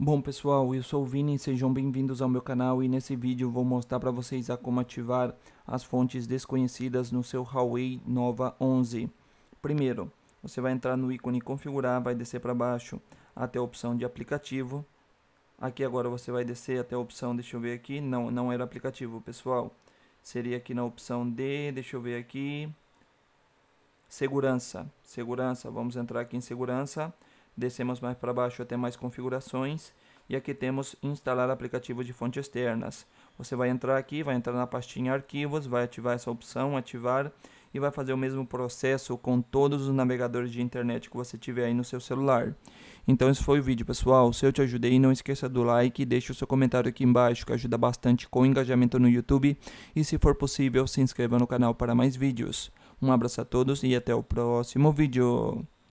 Bom pessoal, eu sou o Vini, sejam bem-vindos ao meu canal e nesse vídeo vou mostrar para vocês a como ativar as fontes desconhecidas no seu Huawei Nova 11. Primeiro, você vai entrar no ícone configurar, vai descer para baixo até a opção de aplicativo. Aqui agora você vai descer até a opção, deixa eu ver aqui, não, não era aplicativo pessoal. Seria aqui na opção D, deixa eu ver aqui, segurança, segurança, vamos entrar aqui em segurança. Segurança Descemos mais para baixo até mais configurações e aqui temos instalar aplicativos de fontes externas. Você vai entrar aqui, vai entrar na pastinha arquivos, vai ativar essa opção, ativar e vai fazer o mesmo processo com todos os navegadores de internet que você tiver aí no seu celular. Então esse foi o vídeo, pessoal. Se eu te ajudei, não esqueça do like, deixe o seu comentário aqui embaixo, que ajuda bastante com o engajamento no YouTube. E se for possível, se inscreva no canal para mais vídeos. Um abraço a todos e até o próximo vídeo.